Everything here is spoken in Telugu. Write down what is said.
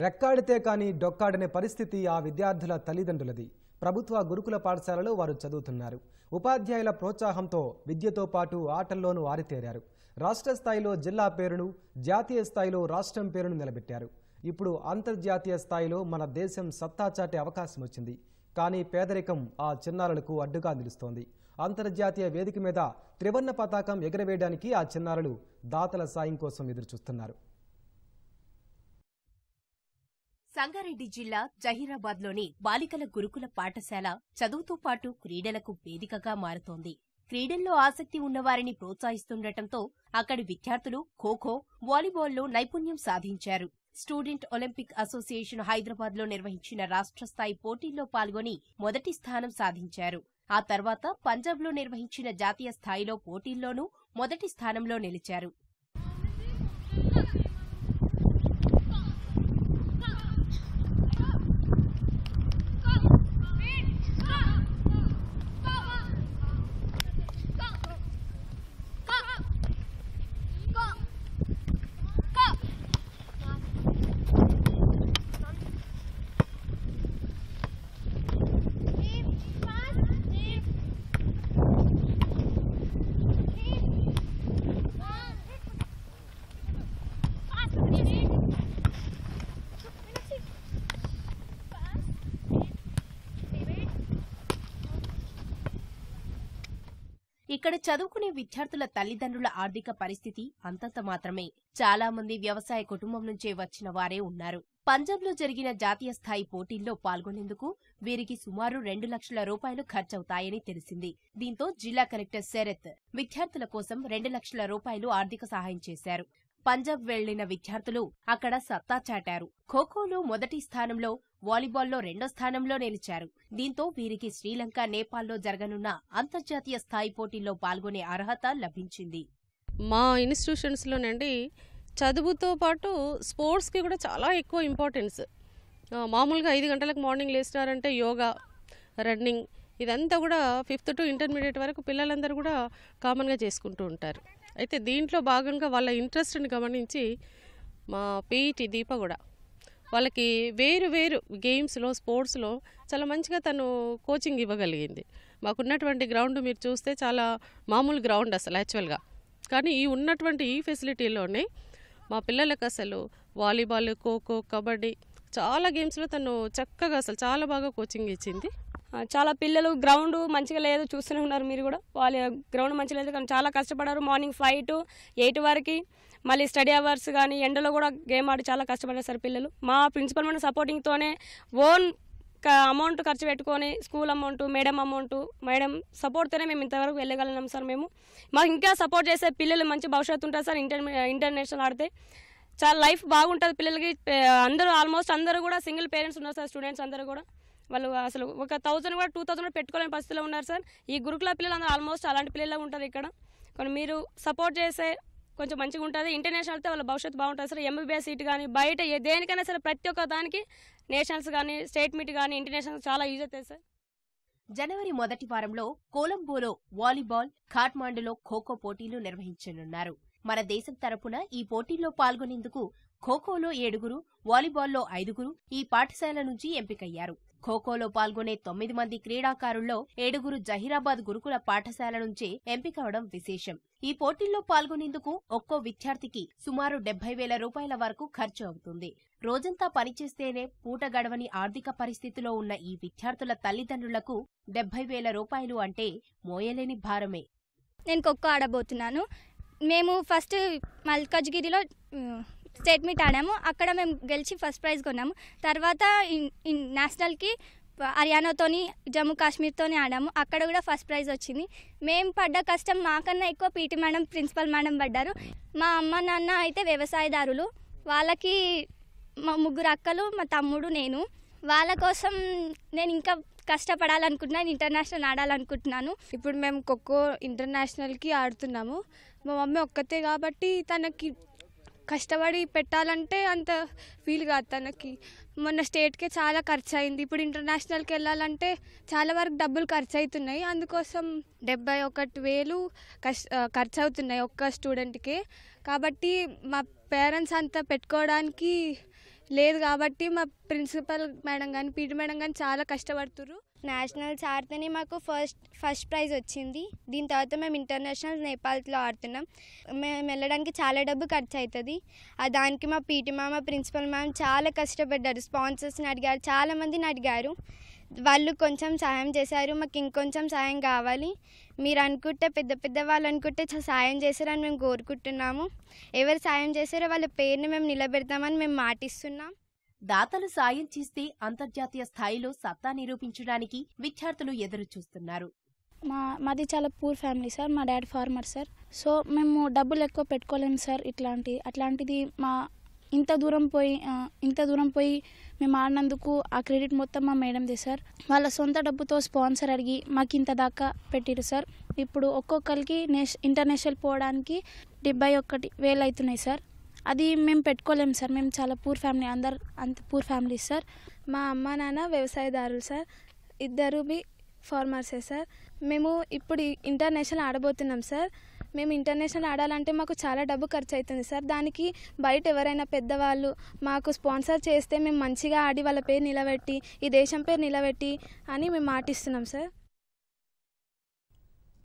రెక్కాడితే కానీ డొక్కాడనే పరిస్థితి ఆ విద్యార్థుల తల్లిదండ్రులది ప్రభుత్వ గురుకుల పాఠశాలలో వారు చదువుతున్నారు ఉపాధ్యాయుల ప్రోత్సాహంతో విద్యతో పాటు ఆటల్లోనూ ఆరితేరారు రాష్ట్ర స్థాయిలో జిల్లా పేరును జాతీయ స్థాయిలో రాష్ట్రం పేరును నిలబెట్టారు ఇప్పుడు అంతర్జాతీయ స్థాయిలో మన దేశం సత్తా చాటే అవకాశం వచ్చింది కానీ పేదరికం ఆ చిన్నారులకు అడ్డుగా నిలుస్తోంది అంతర్జాతీయ వేదిక మీద త్రివర్ణ పతాకం ఎగరవేయడానికి ఆ చిన్నారులు దాతల సాయం కోసం ఎదురుచూస్తున్నారు సంగారెడ్డి జిల్లా జహీరాబాద్లోని బాలికల గురుకుల పాఠశాల చదువుతో పాటు క్రీడలకు వేదికగా మారుతోంది క్రీడల్లో ఆసక్తి ఉన్నవారిని ప్రోత్సహిస్తుండటంతో అక్కడి విద్యార్థులు ఖోఖో వాలీబాల్లో నైపుణ్యం సాధించారు స్టూడెంట్ ఒలింపిక్ అసోసియేషన్ హైదరాబాద్లో నిర్వహించిన రాష్ట్ర స్థాయి పోటీల్లో పాల్గొని మొదటి స్థానం సాధించారు ఆ తర్వాత పంజాబ్లో నిర్వహించిన జాతీయ స్థాయిలో పోటీల్లోనూ మొదటి స్థానంలో నిలిచారు ఇక్కడ చదువుకునే విద్యార్థుల తల్లిదండ్రుల ఆర్థిక పరిస్థితి అంతంత మాత్రమే చాలా మంది వ్యవసాయ కుటుంబం నుంచే వచ్చిన వారే ఉన్నారు పంజాబ్లో జరిగిన జాతీయ స్థాయి పోటీల్లో పాల్గొనేందుకు వీరికి సుమారు రెండు లక్షల రూపాయలు ఖర్చవుతాయని తెలిసింది దీంతో జిల్లా కలెక్టర్ శరత్ విద్యార్థుల కోసం రెండు లక్షల రూపాయలు ఆర్థిక సహాయం చేశారు పంజాబ్ వెళ్లిన విద్యార్థులు అక్కడ సత్తా చాటారు ఖోఖోలో మొదటి స్థానంలో వాలీబాల్లో రెండో స్థానంలో నిలిచారు దీంతో వీరికి శ్రీలంక నేపాల్లో జరగనున్న అంతర్జాతీయ స్థాయి పోటీల్లో పాల్గొనే అర్హత లభించింది మా లోనండి చదువుతో పాటు స్పోర్ట్స్కి కూడా చాలా ఎక్కువ ఇంపార్టెన్స్ మామూలుగా ఐదు గంటలకు మార్నింగ్ లేచినారంటే యోగా రన్నింగ్ ఇదంతా కూడా ఫిఫ్త్ టు ఇంటర్మీడియట్ వరకు పిల్లలందరూ కూడా కామన్గా చేసుకుంటూ ఉంటారు అయితే దీంట్లో భాగంగా వాళ్ళ ఇంట్రెస్ట్ని గమనించి మా పీఈటీ దీప కూడా వాళ్ళకి వేరు వేరు గేమ్స్లో స్పోర్ట్స్లో చాలా మంచిగా తను కోచింగ్ ఇవ్వగలిగింది మాకున్నటువంటి గ్రౌండ్ మీరు చూస్తే చాలా మామూలు గ్రౌండ్ అసలు యాక్చువల్గా కానీ ఈ ఉన్నటువంటి ఈ ఫెసిలిటీలోనే మా పిల్లలకు అసలు వాలీబాల్ ఖోఖో కబడ్డీ చాలా గేమ్స్లో తను చక్కగా అసలు చాలా బాగా కోచింగ్ ఇచ్చింది చాలా పిల్లలు గ్రౌండ్ మంచిగా లేదు చూస్తూనే ఉన్నారు మీరు కూడా వాళ్ళ గ్రౌండ్ మంచిగా లేదు కానీ చాలా కష్టపడారు మార్నింగ్ ఫైవ్ టు ఎయిట్ వరకు మళ్ళీ స్టడీ అవర్స్ కానీ ఎండలో కూడా గేమ్ ఆడి చాలా కష్టపడారు సార్ పిల్లలు మా ప్రిన్సిపల్ మన సపోర్టింగ్తోనే ఓన్ అమౌంట్ ఖర్చు పెట్టుకొని school amount madam amount madam సపోర్ట్తోనే మేము ఇంతవరకు వెళ్ళగలిగినాం సార్ మేము మాకు ఇంకా సపోర్ట్ చేసే పిల్లలు మంచి భవిష్యత్తు ఉంటుంది సార్ ఇంటర్ ఇంటర్నేషనల్ ఆడితే చాలా లైఫ్ బాగుంటుంది పిల్లలకి అందరూ ఆల్మోస్ట్ అందరూ కూడా సింగిల్ పేరెంట్స్ ఉన్నారు సార్ స్టూడెంట్స్ అందరూ కూడా వాళ్ళు అసలు ఒక థౌసండ్ కూడా టూ థౌసండ్ పెట్టుకోలేని పరిస్థితిలో ఉన్నారు సార్ ఈ గురుకుల పిల్లలు ఆల్మోస్ట్ అలాంటి పిల్లల్లో ఉంటారు ఇక్కడ కొన్ని మీరు సపోర్ట్ చేసే కొంచెం మంచిగా ఉంటుంది ఇంటర్నేషనల్తో వాళ్ళ భవిష్యత్తు బాగుంటుంది సార్ ఎంబీబీఎస్ సీట్ కానీ బయట దేనికైనా సరే ప్రతి ఒక్క దానికి నేషనల్స్ కానీ స్టేట్ మీట్ కానీ ఇంటర్నేషనల్ చాలా యూజ్ అవుతాయి సార్ జనవరి మొదటి వారంలో కొలంబోలో వాలీబాల్ ఖాట్మాండులో ఖోఖో పోటీలు నిర్వహించనున్నారు మన దేశం తరపున ఈ పోటీల్లో పాల్గొనేందుకు ఖోఖోలో ఏడుగురు వాలీబాల్లో ఐదుగురు ఈ పాఠశాల నుంచి ఎంపికయ్యారు ఖోఖోలో పాల్గొనే తొమ్మిది మంది క్రీడాకారుల్లో ఏడుగురు జహీరాబాద్ గురుకుల పాఠశాల నుంచే ఎంపికవడం విశేషం ఈ పోటీల్లో పాల్గొనేందుకు ఒక్కో విద్యార్థికి సుమారు డెబ్బై వేల రూపాయల వరకు ఖర్చు అవుతుంది రోజంతా పనిచేస్తేనే పూట గడవని ఆర్థిక పరిస్థితిలో ఉన్న ఈ విద్యార్థుల తల్లిదండ్రులకు డెబ్బై వేల రూపాయలు అంటే మోయలేని భారమే నేను ఖోఖో ఆడబోతున్నాను మేము ఫస్ట్ మల్కాజ్గిరిలో స్టేట్ మీట్ ఆడాము అక్కడ మేము గెలిచి ఫస్ట్ ప్రైజ్ కొన్నాము తర్వాత నేషనల్కి హర్యానాతో జమ్మూ కాశ్మీర్తో ఆడాము అక్కడ కూడా ఫస్ట్ ప్రైజ్ వచ్చింది మేము పడ్డ కష్టం మాకన్నా ఎక్కువ పీటీ మేడం ప్రిన్సిపల్ మేడం పడ్డారు మా అమ్మ నాన్న అయితే వ్యవసాయదారులు వాళ్ళకి మా ముగ్గురు అక్కలు మా తమ్ముడు నేను వాళ్ళ కోసం నేను ఇంకా కష్టపడాలనుకుంటున్నాను ఇంటర్నేషనల్ ఆడాలనుకుంటున్నాను ఇప్పుడు మేము ఖోఖో ఇంటర్నేషనల్కి ఆడుతున్నాము మా మమ్మీ ఒక్కతే కాబట్టి తనకి కష్టపడి పెట్టాలంటే అంత ఫీల్ కాదు తనకి మొన్న స్టేట్కే చాలా ఖర్చు అయింది ఇప్పుడు ఇంటర్నేషనల్కి వెళ్ళాలంటే చాలా వరకు డబ్బులు ఖర్చు అవుతున్నాయి అందుకోసం డెబ్బై ఒకటి వేలు ఖర్చు అవుతున్నాయి ఒక్క స్టూడెంట్కే కాబట్టి మా పేరెంట్స్ అంతా పెట్టుకోవడానికి లేదు కాబట్టి మా ప్రిన్సిపల్ మేడం కానీ పీటీ మేడం కానీ చాలా కష్టపడుతున్నారు నేషనల్స్ ఆడితేనే మాకు ఫస్ట్ ఫస్ట్ ప్రైజ్ వచ్చింది దీని తర్వాత మేము ఇంటర్నేషనల్ నేపాల్తో ఆడుతున్నాం మేము వెళ్ళడానికి చాలా డబ్బు ఖర్చు అవుతుంది ఆ దానికి మా పీటీ మామ ప్రిన్సిపల్ మ్యామ్ చాలా కష్టపడ్డారు స్పాన్సర్స్ని అడిగారు చాలామందిని అడిగారు వాళ్ళు కొంచెం సాయం చేశారు మాకు ఇంకొంచెం సాయం కావాలి మీరు అనుకుంటే పెద్ద పెద్ద వాళ్ళు అనుకుంటే సాయం చేశారని మేము కోరుకుంటున్నాము ఎవరు సాయం చేశారో వాళ్ళ పేరుని మేము నిలబెడతామని మేము మాటిస్తున్నాం దాతలు సాయం చేస్తే అంతర్జాతీయ స్థాయిలో సత్తా నిరూపించడానికి విద్యార్థులు ఎదురు చూస్తున్నారు మా మాది చాలా పూర్ ఫ్యామిలీ సార్ మా డాడీ ఫార్మర్ సార్ సో మేము డబ్బులు ఎక్కువ పెట్టుకోలేము సార్ ఇట్లాంటి అట్లాంటిది మా ఇంత దూరం పోయి ఇంత దూరం పోయి మేము ఆడినందుకు ఆ క్రెడిట్ మొత్తం మా మేడందే సార్ వాళ్ళ సొంత డబ్బుతో స్పాన్సర్ అడిగి మాకు ఇంత దాకా పెట్టారు సార్ ఇప్పుడు ఒక్కొక్కరికి నేష్ ఇంటర్నేషనల్ పోవడానికి డెబ్బై ఒకటి వేలు అవుతున్నాయి సార్ అది మేము పెట్టుకోలేము సార్ మేము చాలా పూర్ ఫ్యామిలీ అందరు అంత పూర్ ఫ్యామిలీ సార్ మా అమ్మ నాన్న వ్యవసాయదారులు సార్ ఇద్దరు బి ఫార్మర్సే సార్ మేము ఇప్పుడు ఇంటర్నేషనల్ ఆడబోతున్నాం సార్ మేము ఇంటర్నేషనల్ ఆడాలంటే మాకు చాలా డబ్బు ఖర్చు అవుతుంది సార్ దానికి బయట ఎవరైనా పెద్దవాళ్ళు మాకు స్పాన్సర్ చేస్తే మేము మంచిగా ఆడి వాళ్ళ పేరు నిలబెట్టి ఈ దేశం పేరు నిలబెట్టి అని మేము మాటిస్తున్నాం సార్